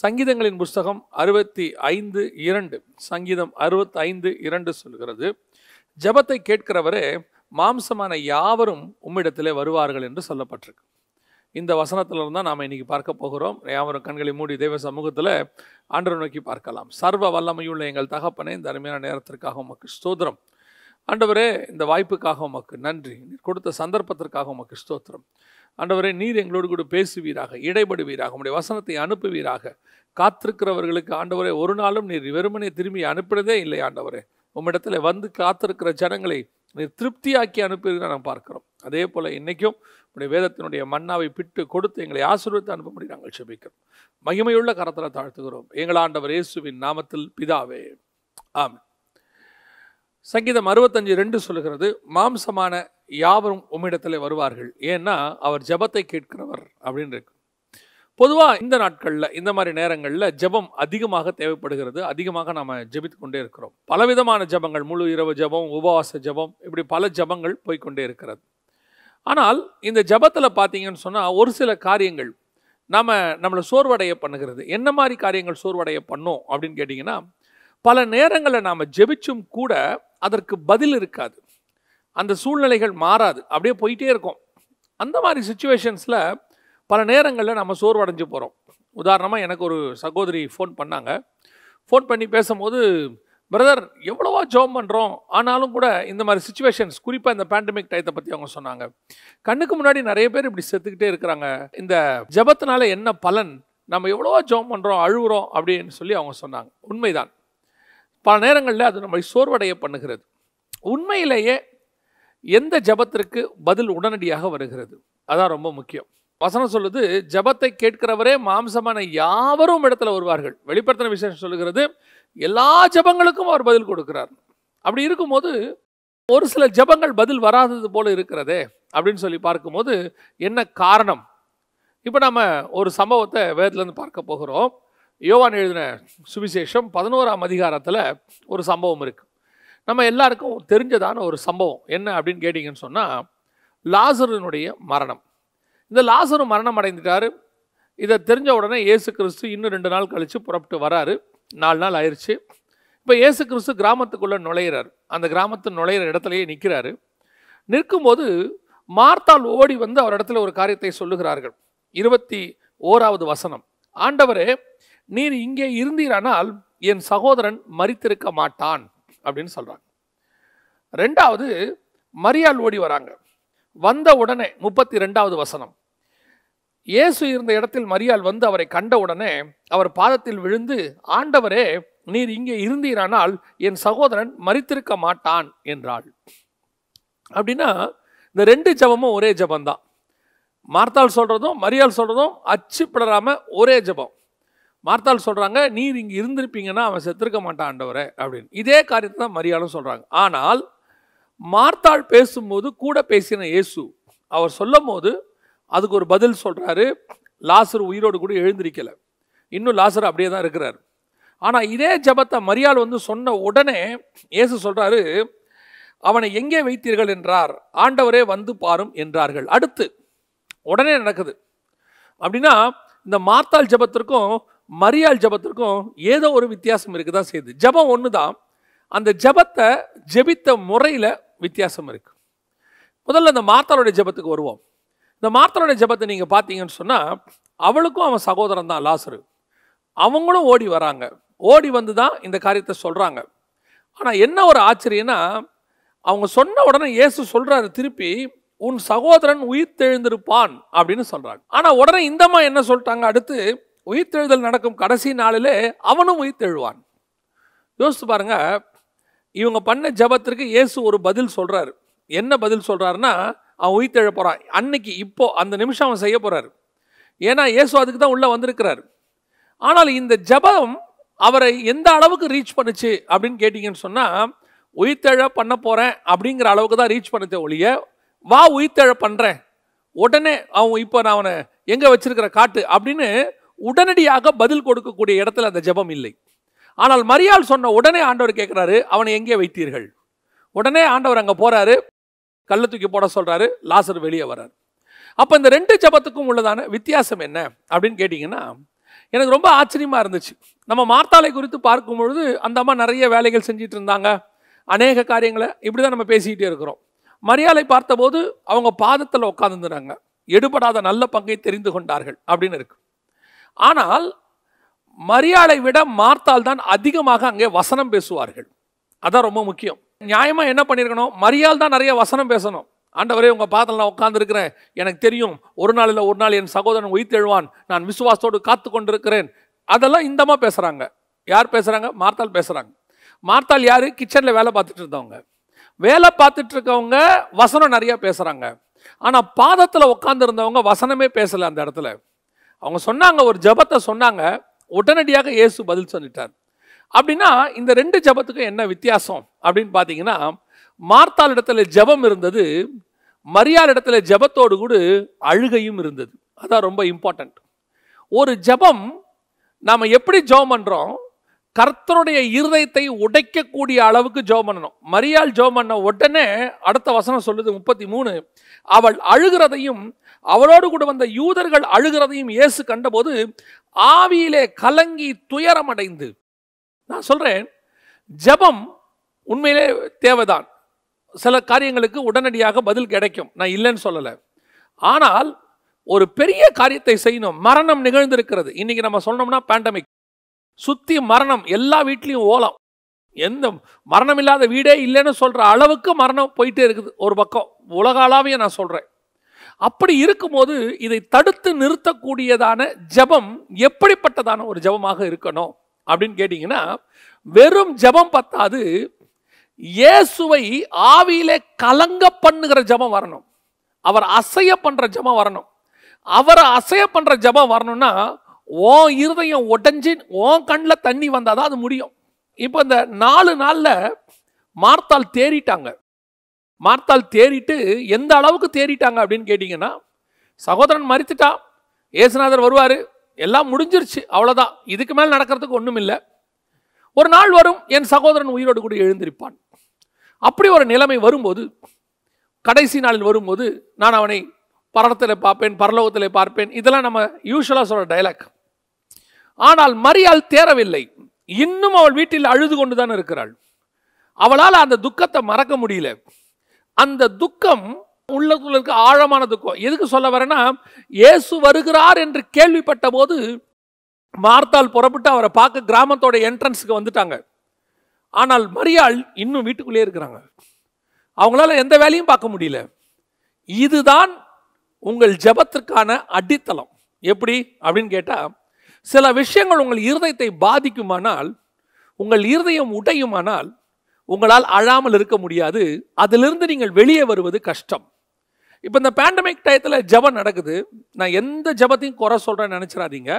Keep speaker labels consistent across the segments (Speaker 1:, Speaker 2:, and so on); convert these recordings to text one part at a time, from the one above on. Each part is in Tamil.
Speaker 1: சங்கீதங்களின் புஸ்தகம் அறுபத்தி ஐந்து இரண்டு சங்கீதம் அறுபத்தி ஐந்து இரண்டு சொல்கிறது ஜபத்தை கேட்கிறவரே மாம்சமான யாவரும் உம்மிடத்திலே வருவார்கள் என்று சொல்லப்பட்டிருக்கு இந்த வசனத்திலிருந்து தான் நாம் இன்றைக்கி பார்க்க போகிறோம் யாவரும் கண்களை மூடி தெய்வ சமூகத்தில் ஆண்டரை நோக்கி பார்க்கலாம் சர்வ வல்லமையுள்ள எங்கள் தகப்பனே இந்த அருமையான நேரத்திற்காக உமக்கு ஸ்தோத்திரம் ஆண்டவரே இந்த வாய்ப்புக்காக உமக்கு நன்றி கொடுத்த சந்தர்ப்பத்திற்காக உமக்கு ஸ்தோத்திரம் ஆண்டவரே நீர் எங்களோடு கூட பேசுவீராக இடைபடுவீராக உடைய வசனத்தை அனுப்புவீராக காத்திருக்கிறவர்களுக்கு ஆண்டவரே ஒரு நாளும் நீர் வெறுமனை திரும்பி அனுப்பினதே இல்லை ஆண்டவரே உம்மிடத்தில் வந்து காத்திருக்கிற ஜனங்களை நீர் திருப்தியாக்கி அனுப்பியிருக்க நாம் பார்க்கிறோம் அதே போல் இன்றைக்கும் உடைய வேதத்தினுடைய மன்னாவை பிட்டு கொடுத்து எங்களை ஆசீர்வத்தை அனுப்பும்படி நாங்கள் செபிக்கிறோம் மகிமையுள்ள கரத்தில் தாழ்த்துகிறோம் எங்கள் ஆண்டவர் இயேசுவின் நாமத்தில் பிதாவே ஆம் சங்கீதம் அறுபத்தஞ்சு ரெண்டு சொல்கிறது மாம்சமான யாவரும் உம்மிடத்தில் வருவார்கள் ஏன்னா அவர் ஜபத்தை கேட்கிறவர் அப்படின்னு இருக்கு பொதுவாக இந்த நாட்களில் இந்த மாதிரி நேரங்களில் ஜபம் அதிகமாக தேவைப்படுகிறது அதிகமாக நாம் ஜபித்து கொண்டே இருக்கிறோம் பலவிதமான ஜபங்கள் முழு இரவு ஜபம் உபவாச ஜபம் இப்படி பல ஜபங்கள் போய்கொண்டே இருக்கிறது ஆனால் இந்த ஜபத்தில் பார்த்தீங்கன்னு சொன்னால் ஒரு சில காரியங்கள் நாம் நம்மளை சோர்வடைய பண்ணுகிறது என்ன மாதிரி காரியங்கள் சோர்வடைய பண்ணோம் அப்படின்னு கேட்டிங்கன்னா பல நேரங்களில் நாம் ஜெபிச்சும் கூட அதற்கு பதில் இருக்காது அந்த சூழ்நிலைகள் மாறாது அப்படியே போயிட்டே இருக்கும் அந்த மாதிரி சுச்சுவேஷன்ஸில் பல நேரங்களில் நம்ம சோர்வடைஞ்சு போகிறோம் உதாரணமாக எனக்கு ஒரு சகோதரி ஃபோன் பண்ணாங்க ஃபோன் பண்ணி பேசும்போது பிரதர் எவ்வளோவா ஜாப் பண்ணுறோம் ஆனாலும் கூட இந்த மாதிரி சுச்சுவேஷன்ஸ் குறிப்பாக இந்த பேண்டமிக் டயத்தை பற்றி அவங்க சொன்னாங்க கண்ணுக்கு முன்னாடி நிறைய பேர் இப்படி செத்துக்கிட்டே இருக்கிறாங்க இந்த ஜபத்தினால என்ன பலன் நம்ம எவ்வளோவா ஜாப் பண்ணுறோம் அழுகுறோம் அப்படின்னு சொல்லி அவங்க சொன்னாங்க உண்மைதான் பல நேரங்களில் அது நம்மளை சோர்வடைய பண்ணுகிறது உண்மையிலேயே எந்த ஜபத்திற்கு பதில் உடனடியாக வருகிறது அதான் ரொம்ப முக்கியம் வசனம் சொல்லுது ஜபத்தை கேட்கிறவரே மாம்சமான யாவரும் இடத்துல வருவார்கள் வெளிப்படுத்தின விசேஷம் சொல்லுகிறது எல்லா ஜபங்களுக்கும் அவர் பதில் கொடுக்கிறார் அப்படி இருக்கும்போது ஒரு சில ஜபங்கள் பதில் வராதது போல இருக்கிறதே அப்படின்னு சொல்லி பார்க்கும்போது என்ன காரணம் இப்போ நம்ம ஒரு சம்பவத்தை வேதத்துலேருந்து பார்க்க போகிறோம் யோவான் எழுதின சுவிசேஷம் பதினோராம் அதிகாரத்தில் ஒரு சம்பவம் இருக்குது நம்ம எல்லாருக்கும் தெரிஞ்சதான ஒரு சம்பவம் என்ன அப்படின்னு கேட்டிங்கன்னு சொன்னால் லாசருனுடைய மரணம் இந்த லாசரு மரணம் அடைந்துட்டார் இதை தெரிஞ்ச உடனே ஏசு கிறிஸ்து இன்னும் ரெண்டு நாள் கழித்து புறப்பட்டு வராரு நாலு நாள் ஆயிடுச்சு இப்போ ஏசு கிறிஸ்து கிராமத்துக்குள்ளே நுழையிறார் அந்த கிராமத்து நுழையிற இடத்துலையே நிற்கிறாரு நிற்கும்போது மார்த்தால் ஓடி வந்து அவர் இடத்துல ஒரு காரியத்தை சொல்லுகிறார்கள் இருபத்தி ஓராவது வசனம் ஆண்டவரே நீர் இங்கே இருந்தீரானால் என் சகோதரன் மறித்திருக்க மாட்டான் அப்படின்னு சொல்கிறாங்க ரெண்டாவது மரியாள் ஓடி வராங்க வந்த உடனே முப்பத்தி ரெண்டாவது வசனம் இயேசு இருந்த இடத்தில் மரியாள் வந்து அவரை கண்ட உடனே அவர் பாதத்தில் விழுந்து ஆண்டவரே நீர் இங்கே இருந்தீரானால் என் சகோதரன் மறித்திருக்க மாட்டான் என்றாள் அப்படின்னா இந்த ரெண்டு ஜபமும் ஒரே ஜபந்தான் மார்த்தாள் சொல்கிறதும் மரியாள் சொல்கிறதும் அச்சு ஒரே ஜபம் மார்த்தால் சொல்கிறாங்க நீர் இங்கே இருந்திருப்பீங்கன்னா அவன் செத்திருக்க மாட்டான் ஆண்டவரை அப்படின்னு இதே காரியத்தை தான் மரியாளும் சொல்கிறாங்க ஆனால் மார்த்தாள் பேசும்போது கூட பேசின இயேசு அவர் சொல்லும் போது அதுக்கு ஒரு பதில் சொல்கிறாரு லாசர் உயிரோடு கூட எழுந்திருக்கலை இன்னும் லாசர் அப்படியே தான் இருக்கிறார் ஆனால் இதே ஜபத்தை மரியாள் வந்து சொன்ன உடனே இயேசு சொல்கிறாரு அவனை எங்கே வைத்தீர்கள் என்றார் ஆண்டவரே வந்து பாரும் என்றார்கள் அடுத்து உடனே நடக்குது அப்படின்னா இந்த மார்த்தாள் ஜபத்திற்கும் மரியாள் ஜபத்திற்கும் ஏதோ ஒரு வித்தியாசம் இருக்க தான் செய்யுது ஜபம் ஒன்று தான் அந்த ஜபத்தை ஜபித்த முறையில் வித்தியாசம் இருக்குது முதல்ல இந்த மாத்தாளுடைய ஜபத்துக்கு வருவோம் இந்த மார்த்தாளுடைய ஜபத்தை நீங்கள் பார்த்தீங்கன்னு சொன்னால் அவளுக்கும் அவன் சகோதரன் தான் லாசரு அவங்களும் ஓடி வராங்க ஓடி வந்து தான் இந்த காரியத்தை சொல்கிறாங்க ஆனால் என்ன ஒரு ஆச்சரியன்னா அவங்க சொன்ன உடனே இயேசு சொல்கிறாரு திருப்பி உன் சகோதரன் உயிர் தெழுந்திருப்பான் அப்படின்னு சொல்கிறாங்க ஆனால் உடனே இந்தம்மா என்ன சொல்லிட்டாங்க அடுத்து உயிர்த்தெழுதல் நடக்கும் கடைசி நாளிலே அவனும் உயிர்த்தெழுவான் யோசித்து பாருங்க இவங்க பண்ண ஜபத்திற்கு இயேசு ஒரு பதில் சொல்கிறாரு என்ன பதில் சொல்கிறாருன்னா அவன் உயிர்த்தெழ போகிறான் அன்னைக்கு இப்போ அந்த நிமிஷம் அவன் செய்ய போகிறாரு ஏன்னா இயேசு அதுக்கு தான் உள்ளே வந்திருக்கிறார் ஆனால் இந்த ஜபம் அவரை எந்த அளவுக்கு ரீச் பண்ணுச்சு அப்படின்னு கேட்டிங்கன்னு சொன்னால் உயிர்த்தெழ பண்ண போகிறேன் அப்படிங்கிற அளவுக்கு தான் ரீச் பண்ணதே ஒழிய வா உயிர்த்தெழ பண்ணுறேன் உடனே அவன் இப்போ நான் அவனை எங்கே வச்சுருக்கிற காட்டு அப்படின்னு உடனடியாக பதில் கொடுக்கக்கூடிய இடத்துல அந்த ஜெபம் இல்லை ஆனால் மரியாள் சொன்ன உடனே ஆண்டவர் கேட்குறாரு அவனை எங்கே வைத்தீர்கள் உடனே ஆண்டவர் அங்கே போகிறாரு கல்லை தூக்கி போட சொல்கிறாரு லாசர் வெளியே வர்றார் அப்போ இந்த ரெண்டு ஜபத்துக்கும் உள்ளதான வித்தியாசம் என்ன அப்படின்னு கேட்டிங்கன்னா எனக்கு ரொம்ப ஆச்சரியமாக இருந்துச்சு நம்ம மார்த்தாலை குறித்து பார்க்கும் பொழுது அந்த அம்மா நிறைய வேலைகள் செஞ்சிட்டு இருந்தாங்க அநேக காரியங்களை இப்படி தான் நம்ம பேசிக்கிட்டே இருக்கிறோம் மரியாதை பார்த்தபோது அவங்க பாதத்தில் உட்காந்துருந்துறாங்க எடுபடாத நல்ல பங்கை தெரிந்து கொண்டார்கள் அப்படின்னு இருக்குது ஆனால் மரியாளை விட மார்த்தால் தான் அதிகமாக அங்கே வசனம் பேசுவார்கள் அதான் ரொம்ப முக்கியம் நியாயமாக என்ன பண்ணியிருக்கணும் மரியாள் தான் நிறைய வசனம் பேசணும் ஆண்டவரே உங்கள் பாதத்தில் நான் உட்காந்துருக்கிறேன் எனக்கு தெரியும் ஒரு நாளில் ஒரு நாள் என் சகோதரன் உயிர்த்தெழுவான் நான் விசுவாசத்தோடு காத்து கொண்டிருக்கிறேன் அதெல்லாம் இந்தமாக பேசுகிறாங்க யார் பேசுகிறாங்க மார்த்தால் பேசுகிறாங்க மார்த்தால் யார் கிச்சனில் வேலை பார்த்துட்டு இருந்தவங்க வேலை பார்த்துட்டு இருக்கவங்க வசனம் நிறையா பேசுகிறாங்க ஆனால் பாதத்தில் உட்காந்துருந்தவங்க வசனமே பேசலை அந்த இடத்துல அவங்க சொன்னாங்க ஒரு ஜபத்தை சொன்னாங்க உடனடியாக இயேசு பதில் சொல்லிட்டார் அப்படின்னா இந்த ரெண்டு ஜபத்துக்கும் என்ன வித்தியாசம் அப்படின்னு பார்த்தீங்கன்னா மார்த்தால் இடத்துல ஜபம் இருந்தது மரியாள் இடத்துல ஜபத்தோடு கூட அழுகையும் இருந்தது அதான் ரொம்ப இம்பார்ட்டண்ட் ஒரு ஜபம் நாம் எப்படி ஜபம் பண்ணுறோம் கர்த்தருடைய இருதயத்தை உடைக்கக்கூடிய அளவுக்கு ஜோம் பண்ணணும் மரியாள் ஜோம் பண்ண உடனே அடுத்த வசனம் சொல்லுது முப்பத்தி மூணு அவள் அழுகிறதையும் அவரோடு கூட வந்த யூதர்கள் அழுகிறதையும் இயேசு கண்டபோது ஆவியிலே கலங்கி துயரம் அடைந்து நான் சொல்கிறேன் ஜபம் உண்மையிலே தேவைதான் சில காரியங்களுக்கு உடனடியாக பதில் கிடைக்கும் நான் இல்லைன்னு சொல்லலை ஆனால் ஒரு பெரிய காரியத்தை செய்யணும் மரணம் நிகழ்ந்திருக்கிறது இன்றைக்கி நம்ம சொன்னோம்னா பேண்டமிக் சுற்றி மரணம் எல்லா வீட்லேயும் ஓலம் எந்த மரணம் இல்லாத வீடே இல்லைன்னு சொல்கிற அளவுக்கு மரணம் போயிட்டே இருக்குது ஒரு பக்கம் உலகளாவிய நான் சொல்கிறேன் அப்படி இருக்கும்போது இதை தடுத்து நிறுத்தக்கூடியதான ஜபம் எப்படிப்பட்டதான ஒரு ஜபமாக இருக்கணும் அப்படின்னு கேட்டிங்கன்னா வெறும் ஜபம் பத்தாது இயேசுவை ஆவியிலே கலங்க பண்ணுகிற ஜபம் வரணும் அவர் அசைய பண்ணுற ஜபம் வரணும் அவரை அசைய பண்ணுற ஜபம் வரணும்னா ஓ இருதயம் உடஞ்சி ஓ கண்ணில் தண்ணி வந்தால் தான் அது முடியும் இப்போ இந்த நாலு நாளில் மார்த்தால் தேறிட்டாங்க மார்த்தால் தேறிட்டு எந்த அளவுக்கு தேறிட்டாங்க அப்படின்னு கேட்டிங்கன்னா சகோதரன் மறித்துட்டான் ஏசுநாதர் வருவார் எல்லாம் முடிஞ்சிருச்சு அவ்வளோதான் இதுக்கு மேலே நடக்கிறதுக்கு ஒன்றும் இல்லை ஒரு நாள் வரும் என் சகோதரன் உயிரோடு கூட எழுந்திருப்பான் அப்படி ஒரு நிலைமை வரும்போது கடைசி நாளில் வரும்போது நான் அவனை பரணத்தில் பார்ப்பேன் பரலோகத்தில் பார்ப்பேன் இதெல்லாம் நம்ம யூஸ்வலாக சொல்கிற டைலாக் ஆனால் மரியாள் தேரவில்லை இன்னும் அவள் வீட்டில் அழுது கொண்டு தான் இருக்கிறாள் அவளால் அந்த துக்கத்தை மறக்க முடியல அந்த துக்கம் உள்ளத்துல இருக்க ஆழமான துக்கம் எதுக்கு சொல்ல வரேன்னா இயேசு வருகிறார் என்று கேள்விப்பட்ட போது மார்த்தால் புறப்பட்டு அவரை பார்க்க கிராமத்தோட என்ட்ரன்ஸுக்கு வந்துட்டாங்க ஆனால் மரியாள் இன்னும் வீட்டுக்குள்ளே இருக்கிறாங்க அவங்களால எந்த வேலையும் பார்க்க முடியல இதுதான் உங்கள் ஜபத்திற்கான அடித்தளம் எப்படி அப்படின்னு கேட்டால் சில விஷயங்கள் உங்கள் இருதயத்தை பாதிக்குமானால் உங்கள் இருதயம் உடையுமானால் உங்களால் அழாமல் இருக்க முடியாது அதிலிருந்து நீங்கள் வெளியே வருவது கஷ்டம் இப்போ இந்த பேண்டமிக் டயத்தில் ஜபம் நடக்குது நான் எந்த ஜபத்தையும் குறை சொல்கிறேன்னு நினச்சிடாதீங்க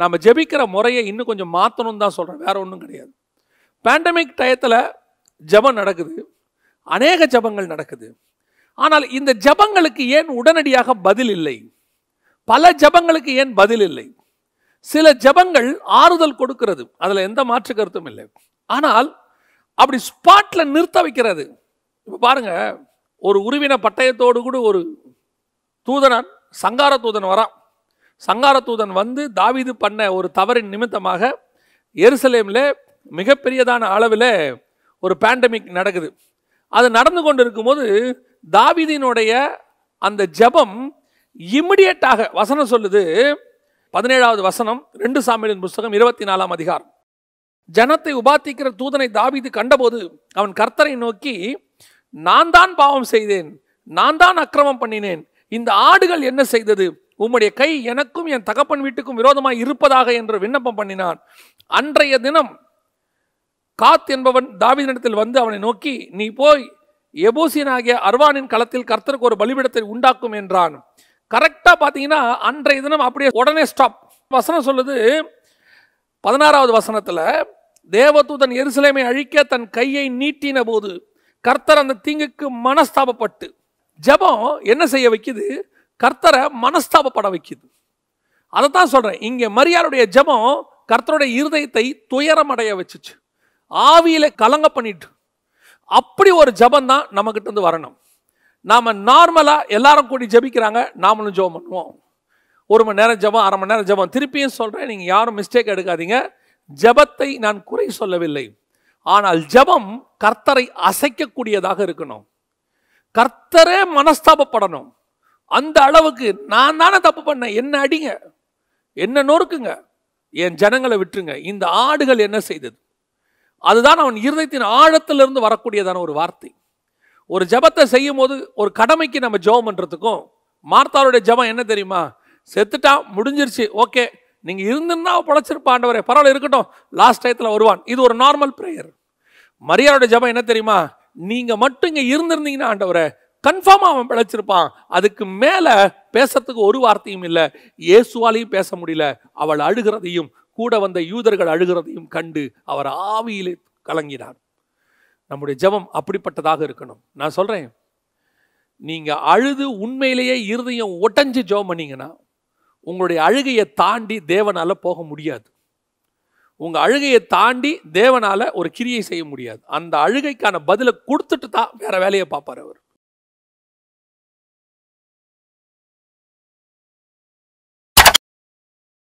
Speaker 1: நம்ம ஜபிக்கிற முறையை இன்னும் கொஞ்சம் மாற்றணும் தான் சொல்கிறேன் வேறு ஒன்றும் கிடையாது பேண்டமிக் டயத்தில் ஜபம் நடக்குது அநேக ஜபங்கள் நடக்குது ஆனால் இந்த ஜபங்களுக்கு ஏன் உடனடியாக பதில் இல்லை பல ஜபங்களுக்கு ஏன் பதில் இல்லை சில ஜபங்கள் ஆறுதல் கொடுக்கிறது அதில் எந்த மாற்று கருத்தும் இல்லை ஆனால் அப்படி ஸ்பாட்டில் நிறுத்த வைக்கிறது இப்போ பாருங்க ஒரு உருவின பட்டயத்தோடு கூட ஒரு தூதனான் சங்கார தூதன் வரான் சங்கார தூதன் வந்து தாவிது பண்ண ஒரு தவறின் நிமித்தமாக எருசலேமில் மிகப்பெரியதான அளவில் ஒரு பேண்டமிக் நடக்குது அது நடந்து கொண்டு இருக்கும்போது தாவிதினுடைய அந்த ஜபம் இம்மிடியட்டாக வசனம் சொல்லுது பதினேழாவது வசனம் ரெண்டு சாமியலின் புஸ்தகம் இருபத்தி நாலாம் அதிகாரம் ஜனத்தை உபாத்திக்கிற தூதனை தாவிது கண்டபோது அவன் கர்த்தரை நோக்கி நான் தான் பாவம் செய்தேன் நான் தான் அக்கிரமம் பண்ணினேன் இந்த ஆடுகள் என்ன செய்தது உம்முடைய கை எனக்கும் என் தகப்பன் வீட்டுக்கும் விரோதமாக இருப்பதாக என்று விண்ணப்பம் பண்ணினான் அன்றைய தினம் காத் என்பவன் தாவிதனிடத்தில் வந்து அவனை நோக்கி நீ போய் எபோசியனாகிய அர்வானின் களத்தில் கர்த்தருக்கு ஒரு பலிபிடத்தை உண்டாக்கும் என்றான் கரெக்டாக பார்த்தீங்கன்னா அன்றைய தினம் அப்படியே உடனே ஸ்டாப் வசனம் சொல்லுது பதினாறாவது வசனத்தில் தேவதூதன் எருசலேமை அழிக்க தன் கையை நீட்டின போது கர்த்தர் அந்த தீங்குக்கு மனஸ்தாபப்பட்டு ஜபம் என்ன செய்ய வைக்குது கர்த்தரை மனஸ்தாபப்பட வைக்குது அதை தான் சொல்கிறேன் இங்கே மரியாளுடைய ஜபம் கர்த்தருடைய இருதயத்தை துயரமடைய வச்சுச்சு ஆவியில் கலங்க பண்ணிட்டு அப்படி ஒரு ஜபம் தான் நம்மக்கிட்ட இருந்து வரணும் நாம் நார்மலாக எல்லாரும் கூடி ஜபிக்கிறாங்க நாமளும் ஜெபம் பண்ணுவோம் ஒரு மணி நேரம் ஜபம் அரை மணி நேரம் ஜபம் திருப்பியும் சொல்கிறேன் நீங்கள் யாரும் மிஸ்டேக் எடுக்காதீங்க ஜபத்தை நான் குறை சொல்லவில்லை ஆனால் ஜபம் கர்த்தரை அசைக்கக்கூடியதாக இருக்கணும் கர்த்தரே மனஸ்தாபப்படணும் அந்த அளவுக்கு நான் தானே தப்பு பண்ணேன் என்ன அடிங்க என்ன நொறுக்குங்க என் ஜனங்களை விட்டுருங்க இந்த ஆடுகள் என்ன செய்தது அதுதான் அவன் இருதயத்தின் ஆழத்திலிருந்து வரக்கூடியதான ஒரு வார்த்தை ஒரு ஜபத்தை செய்யும் போது ஒரு கடமைக்கு நம்ம ஜபம் பண்ணுறதுக்கும் மார்த்தாளுடைய ஜபம் என்ன தெரியுமா செத்துட்டான் முடிஞ்சிருச்சு ஓகே நீங்கள் இருந்துன்னா பழச்சிருப்பான் ஆண்டவரே பரவாயில்ல இருக்கட்டும் லாஸ்ட் டயத்தில் வருவான் இது ஒரு நார்மல் ப்ரேயர் மரியாதையோட ஜபம் என்ன தெரியுமா நீங்கள் மட்டும் இங்கே இருந்திருந்தீங்கன்னா ஆண்டவரை கன்ஃபார்மாக அவன் பிழைச்சிருப்பான் அதுக்கு மேலே பேசுறதுக்கு ஒரு வார்த்தையும் இல்லை இயேசுவாலையும் பேச முடியல அவள் அழுகிறதையும் கூட வந்த யூதர்கள் அழுகிறதையும் கண்டு அவர் ஆவியிலே கலங்கினார் நம்முடைய ஜபம் அப்படிப்பட்டதாக இருக்கணும் நான் சொல்கிறேன் நீங்கள் அழுது உண்மையிலேயே இருதயம் ஒட்டஞ்சு ஜெபம் பண்ணீங்கன்னா உங்களுடைய அழுகையை தாண்டி தேவனால் போக முடியாது உங்கள் அழுகையை தாண்டி தேவனால் ஒரு கிரியை செய்ய முடியாது அந்த அழுகைக்கான பதிலை கொடுத்துட்டு தான் வேறு வேலையை பார்ப்பார் அவர்